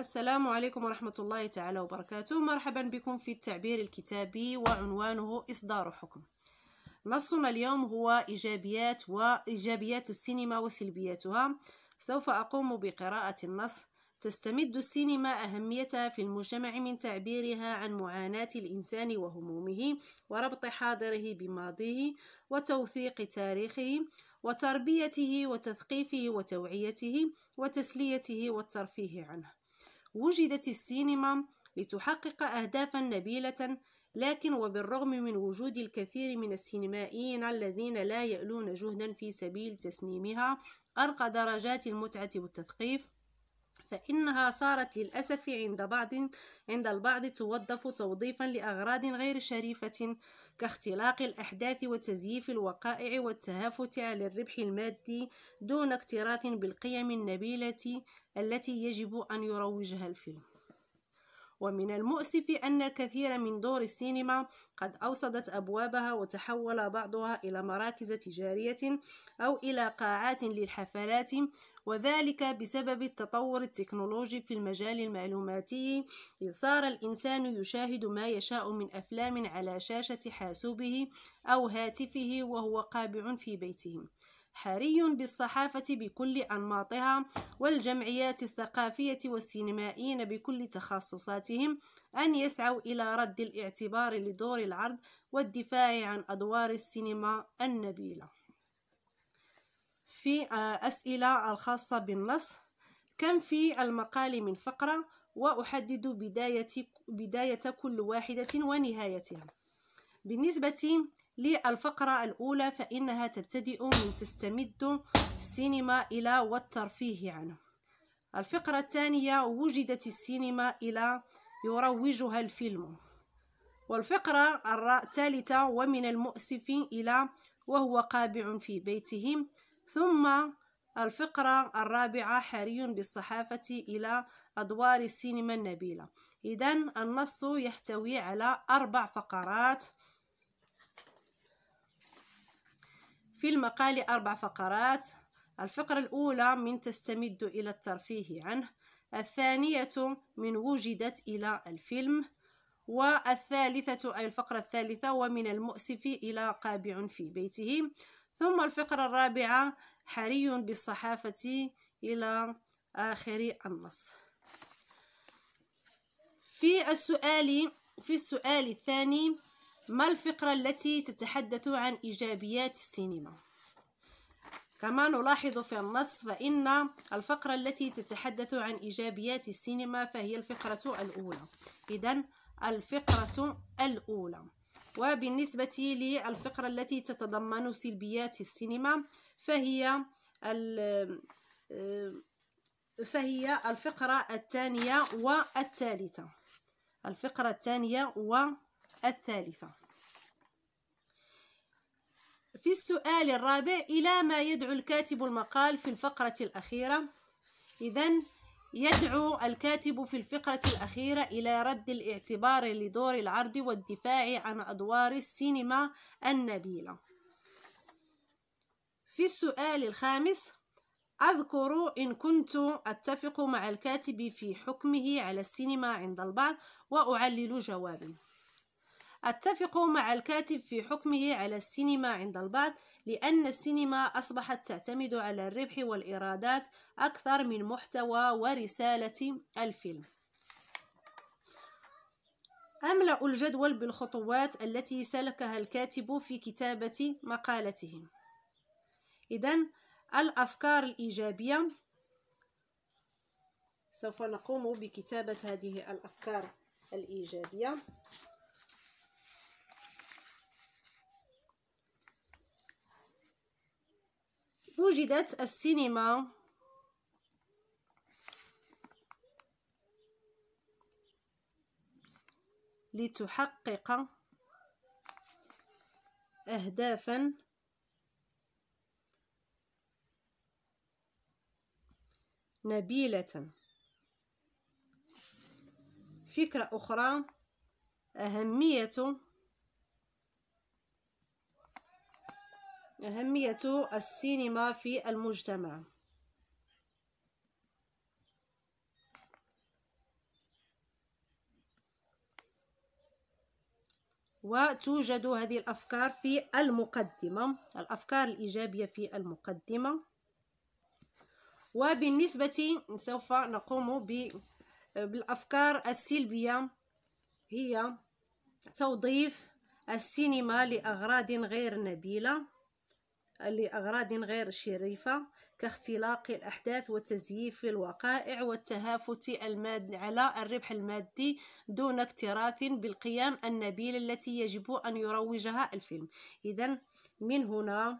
السلام عليكم ورحمة الله تعالى وبركاته مرحبا بكم في التعبير الكتابي وعنوانه إصدار حكم نصنا اليوم هو إيجابيات وإيجابيات السينما وسلبياتها سوف أقوم بقراءة النص تستمد السينما أهميتها في المجتمع من تعبيرها عن معاناة الإنسان وهمومه وربط حاضره بماضيه وتوثيق تاريخه وتربيته وتثقيفه وتوعيته وتسليته والترفيه عنه وجدت السينما لتحقق أهدافا نبيلة لكن وبالرغم من وجود الكثير من السينمائيين الذين لا يألون جهدا في سبيل تسنيمها أرقى درجات المتعة والتثقيف فإنها صارت للأسف عند بعض عند البعض توظف توظيفا لأغراض غير شريفة كاختلاق الأحداث وتزييف الوقائع والتهافت على الربح المادي دون اكتراث بالقيم النبيلة التي يجب أن يروجها الفيلم ومن المؤسف أن الكثير من دور السينما قد أوصدت أبوابها وتحول بعضها إلى مراكز تجارية أو إلى قاعات للحفلات وذلك بسبب التطور التكنولوجي في المجال المعلوماتي إذ صار الإنسان يشاهد ما يشاء من أفلام على شاشة حاسوبه أو هاتفه وهو قابع في بيته حري بالصحافة بكل أنماطها والجمعيات الثقافية والسينمائيين بكل تخصصاتهم أن يسعوا إلى رد الاعتبار لدور العرض والدفاع عن أدوار السينما النبيلة. في آه، أسئلة الخاصة بالنص كم في المقال من فقرة وأحدد بداية, بداية كل واحدة ونهايتها بالنسبة للفقرة الأولى فإنها تبتدئ من تستمد السينما إلى والترفيه عنه يعني. الفقرة الثانية وجدت السينما إلى يروجها الفيلم والفقرة الثالثة ومن المؤسف إلى وهو قابع في بيته ثم الفقرة الرابعة حري بالصحافة إلى أدوار السينما النبيلة إذا النص يحتوي على أربع فقرات في المقال أربع فقرات الفقرة الأولى من تستمد إلى الترفيه عنه الثانية من وجدت إلى الفيلم والثالثة أي الفقرة الثالثة ومن المؤسف إلى قابع في بيته ثم الفقرة الرابعة حري بالصحافة إلى آخر النص في السؤال في السؤال الثاني ما الفقرة التي تتحدث عن إيجابيات السينما؟ كما نلاحظ في النص فإن الفقرة التي تتحدث عن إيجابيات السينما فهي الفقرة الأولى إذا الفقرة الأولى وبالنسبة للفقرة التي تتضمن سلبيات السينما فهي فهي الفقرة الثانية والثالثة الفقرة الثانية والثالثة الثالثة في السؤال الرابع إلى ما يدعو الكاتب المقال في الفقرة الأخيرة إذا يدعو الكاتب في الفقرة الأخيرة إلى رد الاعتبار لدور العرض والدفاع عن أدوار السينما النبيلة في السؤال الخامس أذكر إن كنت أتفق مع الكاتب في حكمه على السينما عند البعض وأعلل جوابي أتفق مع الكاتب في حكمه على السينما عند البعض لأن السينما أصبحت تعتمد على الربح والإيرادات أكثر من محتوى ورسالة الفيلم أملأ الجدول بالخطوات التي سلكها الكاتب في كتابة مقالته إذا الأفكار الإيجابية سوف نقوم بكتابة هذه الأفكار الإيجابية وجدت السينما لتحقق أهدافا نبيلة فكرة أخرى أهمية أهمية السينما في المجتمع وتوجد هذه الأفكار في المقدمة الأفكار الإيجابية في المقدمة وبالنسبة سوف نقوم بالأفكار السلبية هي توظيف السينما لأغراض غير نبيلة لأغراض غير شريفة كاختلاق الأحداث وتزييف الوقائع والتهافت الماد على الربح المادي دون اكتراث بالقيم النبيلة التي يجب أن يروجها الفيلم إذا من هنا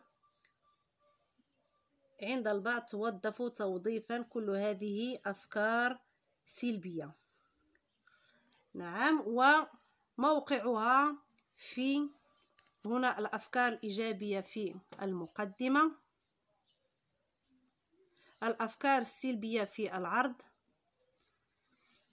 عند البعض توظف توظيفا كل هذه أفكار سلبية نعم وموقعها في هنا الأفكار الإيجابية في المقدمة الأفكار السلبية في العرض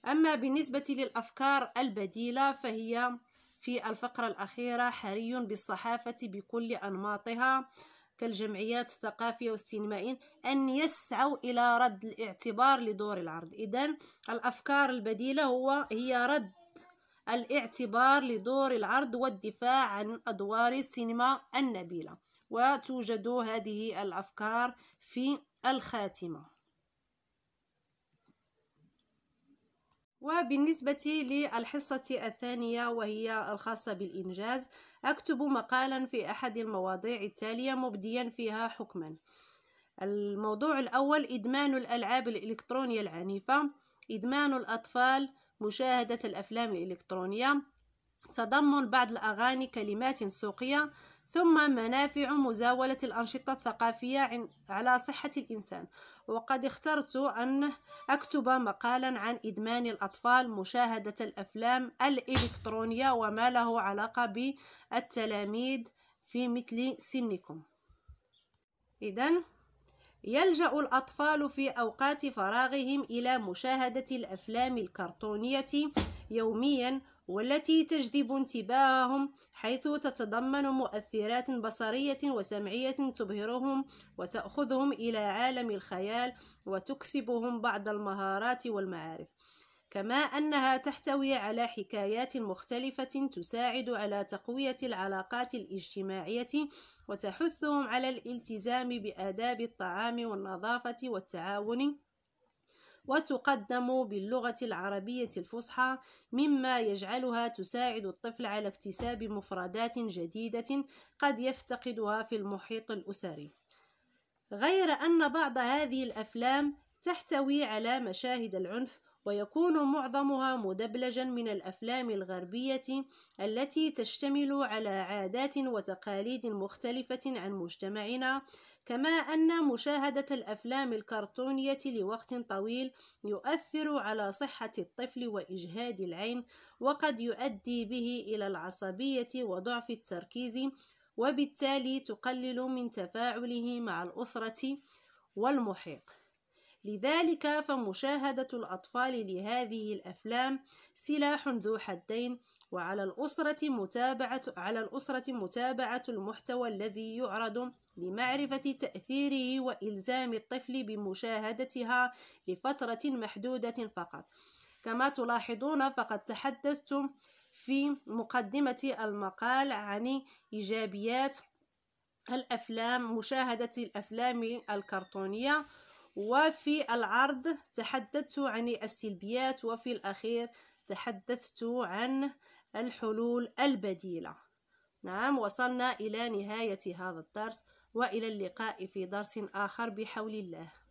أما بالنسبة للأفكار البديلة فهي في الفقرة الأخيرة حري بالصحافة بكل أنماطها كالجمعيات الثقافية والسينمائيين أن يسعوا إلى رد الاعتبار لدور العرض إذا الأفكار البديلة هو هي رد الاعتبار لدور العرض والدفاع عن أدوار السينما النبيلة وتوجد هذه الأفكار في الخاتمة وبالنسبة للحصة الثانية وهي الخاصة بالإنجاز أكتب مقالا في أحد المواضيع التالية مبديا فيها حكما الموضوع الأول إدمان الألعاب الإلكترونية العنيفة إدمان الأطفال مشاهدة الأفلام الإلكترونية تضمن بعض الأغاني كلمات سوقية ثم منافع مزاولة الأنشطة الثقافية على صحة الإنسان وقد اخترت أن أكتب مقالا عن إدمان الأطفال مشاهدة الأفلام الإلكترونية وما له علاقة بالتلاميذ في مثل سنكم إذن يلجأ الأطفال في أوقات فراغهم إلى مشاهدة الأفلام الكرتونية يوميا والتي تجذب انتباههم حيث تتضمن مؤثرات بصرية وسمعية تبهرهم وتأخذهم إلى عالم الخيال وتكسبهم بعض المهارات والمعارف كما أنها تحتوي على حكايات مختلفة تساعد على تقوية العلاقات الاجتماعية وتحثهم على الالتزام بآداب الطعام والنظافة والتعاون وتقدم باللغة العربية الفصحى مما يجعلها تساعد الطفل على اكتساب مفردات جديدة قد يفتقدها في المحيط الأسري غير أن بعض هذه الأفلام تحتوي على مشاهد العنف ويكون معظمها مدبلجا من الأفلام الغربية التي تشتمل على عادات وتقاليد مختلفة عن مجتمعنا كما أن مشاهدة الأفلام الكرتونية لوقت طويل يؤثر على صحة الطفل وإجهاد العين وقد يؤدي به إلى العصبية وضعف التركيز وبالتالي تقلل من تفاعله مع الأسرة والمحيط لذلك فمشاهدة الأطفال لهذه الأفلام سلاح ذو حدين وعلى الأسرة متابعة على الأسرة متابعة المحتوى الذي يعرض لمعرفة تأثيره وإلزام الطفل بمشاهدتها لفترة محدودة فقط كما تلاحظون فقد تحدثت في مقدمة المقال عن إيجابيات الأفلام مشاهدة الأفلام الكرتونية وفي العرض تحدثت عن السلبيات وفي الأخير تحدثت عن الحلول البديلة نعم وصلنا إلى نهاية هذا الدرس وإلى اللقاء في درس آخر بحول الله